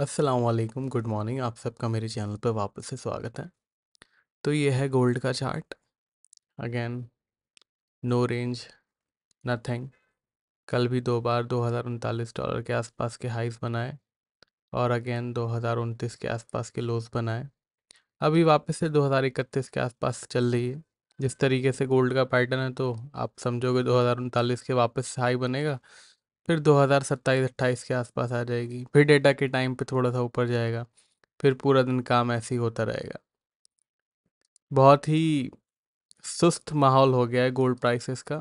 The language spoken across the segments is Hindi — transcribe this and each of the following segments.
अस्सलाम गुड मॉर्निंग आप सबका मेरे चैनल पर वापस से स्वागत है तो ये है गोल्ड का chart again no range nothing कल भी दो बार दो हज़ार उनतालीस डॉलर के आसपास के हाईस बनाए और अगेन दो हज़ार उनतीस के आसपास के लोज बनाए अभी वापस से दो हज़ार इकतीस के आसपास चल रही है जिस तरीके से गोल्ड का पैटर्न है तो आप समझोगे दो हज़ार उनतालीस के वापस हाई बनेगा फिर 2027-28 के आसपास आ जाएगी फिर डेटा के टाइम पे थोड़ा सा ऊपर जाएगा फिर पूरा दिन काम ऐसे ही होता रहेगा बहुत ही सुस्त माहौल हो गया है गोल्ड प्राइसेस का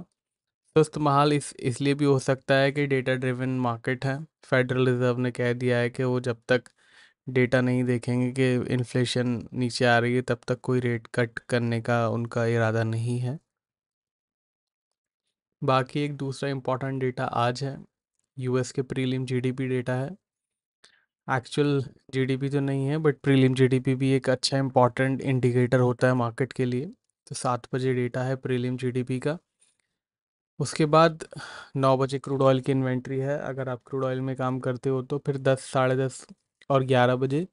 सुस्त माहौल इस इसलिए भी हो सकता है कि डेटा ड्रिवन मार्केट है फेडरल रिजर्व ने कह दिया है कि वो जब तक डेटा नहीं देखेंगे कि इन्फ्लेशन नीचे आ रही है तब तक कोई रेट कट करने का उनका इरादा नहीं है बाकी एक दूसरा इम्पॉर्टेंट डेटा आज है यूएस के प्रीलिम जीडीपी डेटा है एक्चुअल जीडीपी तो नहीं है बट प्रीलिम जीडीपी भी एक अच्छा इंपॉर्टेंट इंडिकेटर होता है मार्केट के लिए तो सात बजे डेटा है प्रीलिम जीडीपी का उसके बाद नौ बजे क्रूड ऑयल की इन्वेंट्री है अगर आप क्रूड ऑयल में काम करते हो तो फिर दस साढ़े दस और ग्यारह बजे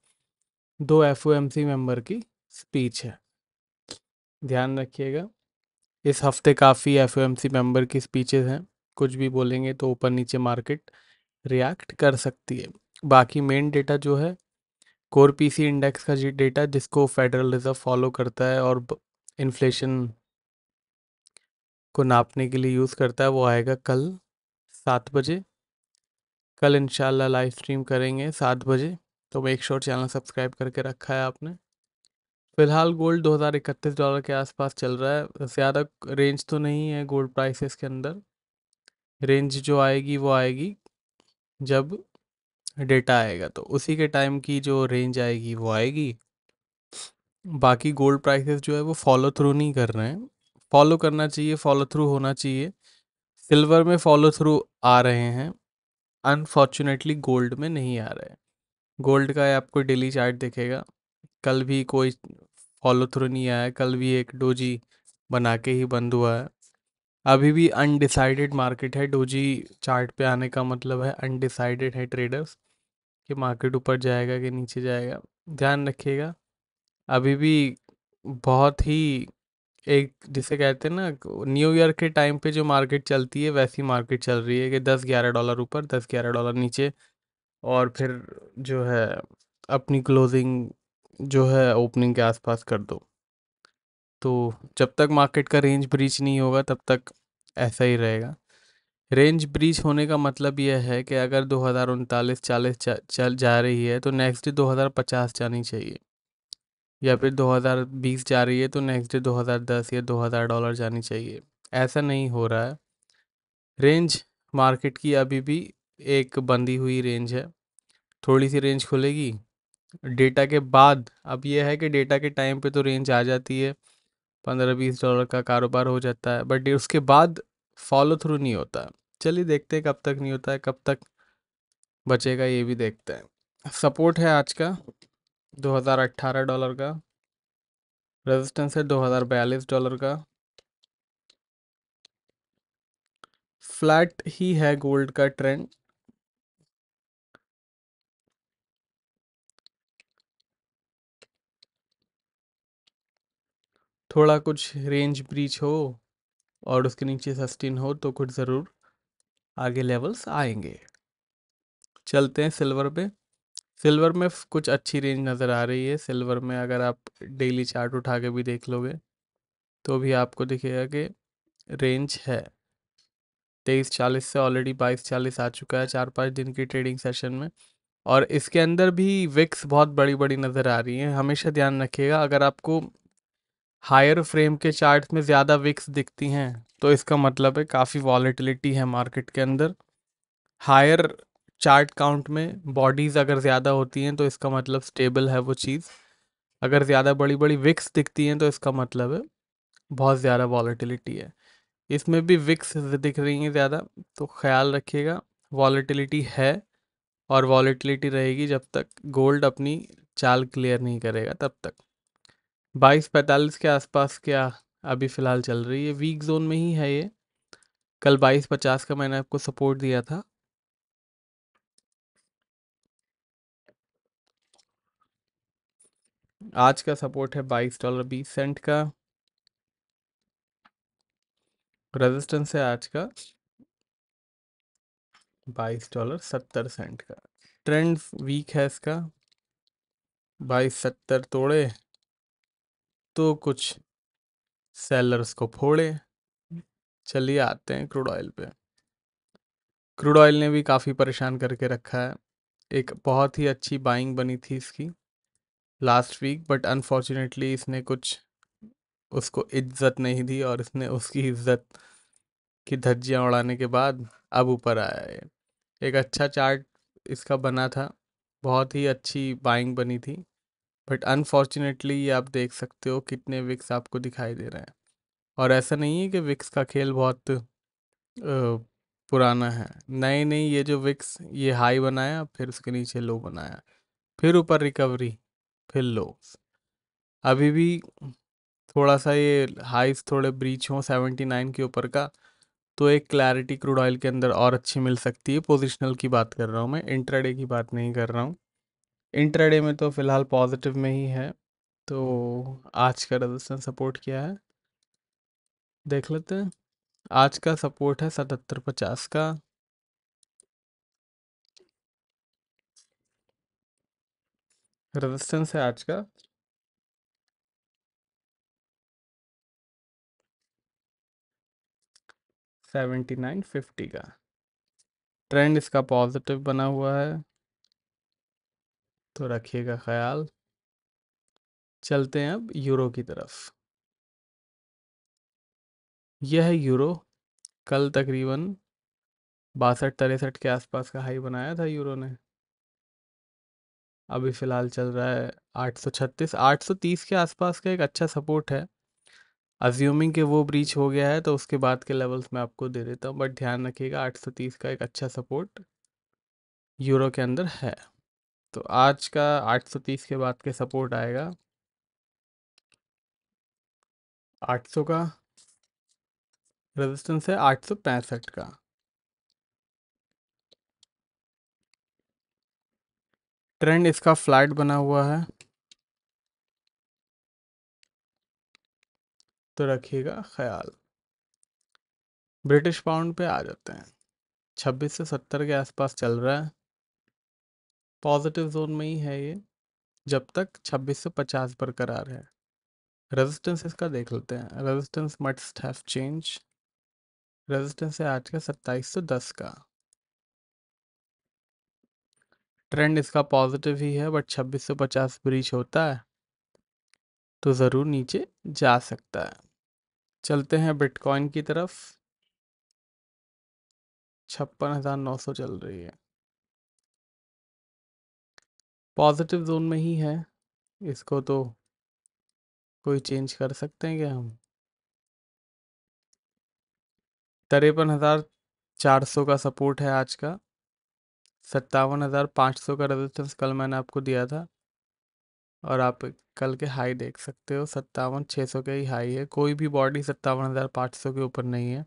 दो एफ मेंबर की स्पीच है ध्यान रखिएगा इस हफ्ते काफ़ी एफ मेंबर की स्पीचेज हैं कुछ भी बोलेंगे तो ऊपर नीचे मार्केट रिएक्ट कर सकती है बाकी मेन डेटा जो है कोर पीसी इंडेक्स का जी डेटा जिसको फेडरल रिजर्व फॉलो करता है और इन्फ्लेशन को नापने के लिए यूज़ करता है वो आएगा कल सात बजे कल इंशाल्लाह लाइव स्ट्रीम करेंगे सात बजे तो एक शोर चैनल सब्सक्राइब करके रखा है आपने फिलहाल गोल्ड दो हज़ार इकतीस डॉलर के आसपास चल रहा है ज़्यादा रेंज तो नहीं है गोल्ड प्राइसेस के अंदर रेंज जो आएगी वो आएगी जब डेटा आएगा तो उसी के टाइम की जो रेंज आएगी वो आएगी बाकी गोल्ड प्राइसेस जो है वो फॉलो थ्रू नहीं कर रहे हैं फॉलो करना चाहिए फॉलो थ्रू होना चाहिए सिल्वर में फॉलो थ्रू आ रहे हैं अनफॉर्चुनेटली गोल्ड में नहीं आ रहे गोल्ड का आपको डेली चार्ट देखेगा कल भी कोई फॉलो थ्रू नहीं आया कल भी एक डोजी बना के ही बंद हुआ है अभी भी अनडिसाइडेड मार्केट है डोजी चार्ट पे आने का मतलब है अनडिसाइडेड है ट्रेडर्स कि मार्केट ऊपर जाएगा कि नीचे जाएगा ध्यान रखिएगा अभी भी बहुत ही एक जिसे कहते हैं ना न्यू ईयर के टाइम पे जो मार्केट चलती है वैसी मार्केट चल रही है कि दस ग्यारह डॉलर ऊपर दस ग्यारह डॉलर नीचे और फिर जो है अपनी क्लोजिंग जो है ओपनिंग के आसपास कर दो तो जब तक मार्केट का रेंज ब्रीच नहीं होगा तब तक ऐसा ही रहेगा रेंज ब्रीच होने का मतलब यह है कि अगर दो हज़ार उनतालीस चालीस चल जा रही है तो नेक्स्ट डे दो हज़ार पचास जानी चाहिए या फिर दो हज़ार बीस जा रही है तो नेक्स्ट डे दो हज़ार दस या दो हज़ार डॉलर जानी चाहिए ऐसा नहीं हो रहा है रेंज मार्केट की अभी भी एक बंदी हुई रेंज है थोड़ी सी रेंज खुलेगी डेटा के बाद अब यह है कि डेटा के टाइम पे तो रेंज आ जाती है पंद्रह बीस डॉलर का कारोबार हो जाता है बट उसके बाद फॉलो थ्रू नहीं होता चलिए देखते हैं कब तक नहीं होता है कब तक बचेगा ये भी देखते हैं सपोर्ट है आज का 2018 डॉलर का रेजिस्टेंस है 2042 डॉलर का फ्लैट ही है गोल्ड का ट्रेंड थोड़ा कुछ रेंज ब्रीच हो और उसके नीचे सस्टेन हो तो कुछ ज़रूर आगे लेवल्स आएंगे चलते हैं सिल्वर पे सिल्वर में कुछ अच्छी रेंज नज़र आ रही है सिल्वर में अगर आप डेली चार्ट उठा के भी देख लोगे तो भी आपको दिखेगा कि रेंज है तेईस चालीस से ऑलरेडी बाईस चालीस आ चुका है चार पाँच दिन की ट्रेडिंग सेशन में और इसके अंदर भी विक्स बहुत बड़ी बड़ी नज़र आ रही हैं हमेशा ध्यान रखिएगा अगर आपको हायर फ्रेम के चार्ट्स में ज़्यादा विक्स दिखती हैं तो इसका मतलब है काफ़ी वॉलीटिलिटी है मार्केट के अंदर हायर चार्ट काउंट में बॉडीज़ अगर ज़्यादा होती हैं तो इसका मतलब स्टेबल है वो चीज़ अगर ज़्यादा बड़ी बड़ी विक्स दिखती हैं तो इसका मतलब है बहुत ज़्यादा वॉलीटिलिटी है इसमें भी विक्स दिख रही हैं ज़्यादा तो ख्याल रखिएगा वॉलीटिलिटी है और वॉलीटिलिटी रहेगी जब तक गोल्ड अपनी चाल क्लियर नहीं करेगा तब तक बाईस पैंतालीस के आसपास क्या अभी फ़िलहाल चल रही है वीक जोन में ही है ये कल बाईस पचास का मैंने आपको सपोर्ट दिया था आज का सपोर्ट है बाईस डॉलर बीस सेंट का रेजिस्टेंस है आज का बाईस डॉलर सत्तर सेंट का ट्रेंड वीक है इसका बाईस सत्तर तोड़े तो कुछ सेलर्स को फोड़े चलिए आते हैं क्रूड ऑयल पे क्रूड ऑयल ने भी काफ़ी परेशान करके रखा है एक बहुत ही अच्छी बाइंग बनी थी इसकी लास्ट वीक बट अनफॉर्चुनेटली इसने कुछ उसको इज्जत नहीं दी और इसने उसकी इज्जत की धज्जियाँ उड़ाने के बाद अब ऊपर आया है एक अच्छा चार्ट इसका बना था बहुत ही अच्छी बाइंग बनी थी बट अनफॉर्चुनेटली ये आप देख सकते हो कितने विक्स आपको दिखाई दे रहे हैं और ऐसा नहीं है कि विक्स का खेल बहुत पुराना है नए नए ये जो विक्स ये हाई बनाया फिर उसके नीचे लो बनाया फिर ऊपर रिकवरी फिर लो अभी भी थोड़ा सा ये हाइस थोड़े ब्रीच हों सेवेंटी नाइन के ऊपर का तो एक क्लैरिटी क्रूड ऑयल के अंदर और अच्छी मिल सकती है पोजिशनल की बात कर रहा हूँ मैं इंट्राडे की बात नहीं कर रहा हूँ इंटरडे में तो फ़िलहाल पॉजिटिव में ही है तो आज का रजिस्टेंस सपोर्ट क्या है देख लेते हैं आज का सपोर्ट है सतहत्तर पचास का रेजिस्टेंस है आज का सेवेंटी नाइन फिफ्टी का ट्रेंड इसका पॉजिटिव बना हुआ है तो रखिएगा ख्याल चलते हैं अब यूरो की तरफ यह है यूरो कल तकरीबन बासठ तिरसठ के आसपास का हाई बनाया था यूरो ने अभी फ़िलहाल चल रहा है 836 830 के आसपास का एक अच्छा सपोर्ट है अज्यूमिंग के वो ब्रीच हो गया है तो उसके बाद के लेवल्स मैं आपको दे देता हूँ बट ध्यान रखिएगा 830 का एक अच्छा सपोर्ट यूरो के अंदर है तो आज का 830 के बाद के सपोर्ट आएगा 800 का रेजिस्टेंस है आठ का ट्रेंड इसका फ्लैट बना हुआ है तो रखिएगा ख्याल ब्रिटिश पाउंड पे आ जाते हैं 26 से 70 के आसपास चल रहा है पॉजिटिव जोन में ही है ये जब तक 2650 बरकरार है रेजिस्टेंस इसका देख लेते हैं resistance must have change resistance है आज का सत्ताईस सौ दस का ट्रेंड इसका पॉजिटिव ही है बट 2650 ब्रीच होता है तो ज़रूर नीचे जा सकता है चलते हैं बिटकॉइन की तरफ छप्पन हज़ार नौ सौ चल रही है पॉजिटिव जोन में ही है इसको तो कोई चेंज कर सकते हैं क्या हम तिरपन हज़ार चार सौ का सपोर्ट है आज का सत्तावन हज़ार पाँच सौ का रेजिस्टेंस कल मैंने आपको दिया था और आप कल के हाई देख सकते हो सत्तावन छः सौ के ही हाई है कोई भी बॉडी सत्तावन हज़ार पाँच सौ के ऊपर नहीं है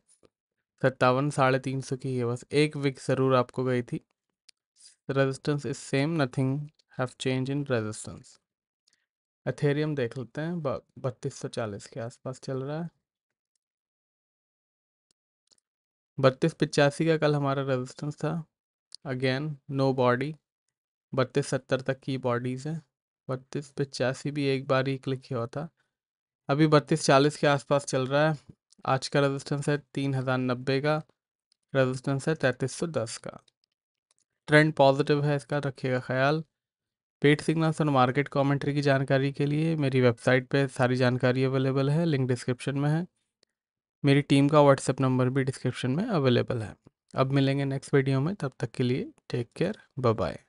सत्तावन साढ़े तीन सौ की है बस एक विक ज़रूर आपको गई थी resistance is same nothing have change in resistance Ethereum देख लेते हैं बत्तीस सौ चालीस के आसपास चल रहा है बत्तीस पिचासी का कल हमारा रेजिस्टेंस था अगेन नो बॉडी बत्तीस सत्तर तक की बॉडीज़ हैं बत्तीस पिचासी भी एक बार ही क्लिक हुआ था अभी बत्तीस चालीस के आसपास चल रहा है आज का रेजिस्टेंस है तीन हज़ार नब्बे का रेजिस्टेंस है तैंतीस सौ दस का ट्रेंड पॉजिटिव है इसका रखिएगा ख्याल पेड सिग्नल्स और मार्केट कमेंट्री की जानकारी के लिए मेरी वेबसाइट पे सारी जानकारी अवेलेबल है लिंक डिस्क्रिप्शन में है मेरी टीम का व्हाट्सएप नंबर भी डिस्क्रिप्शन में अवेलेबल है अब मिलेंगे नेक्स्ट वीडियो में तब तक के लिए टेक केयर बाय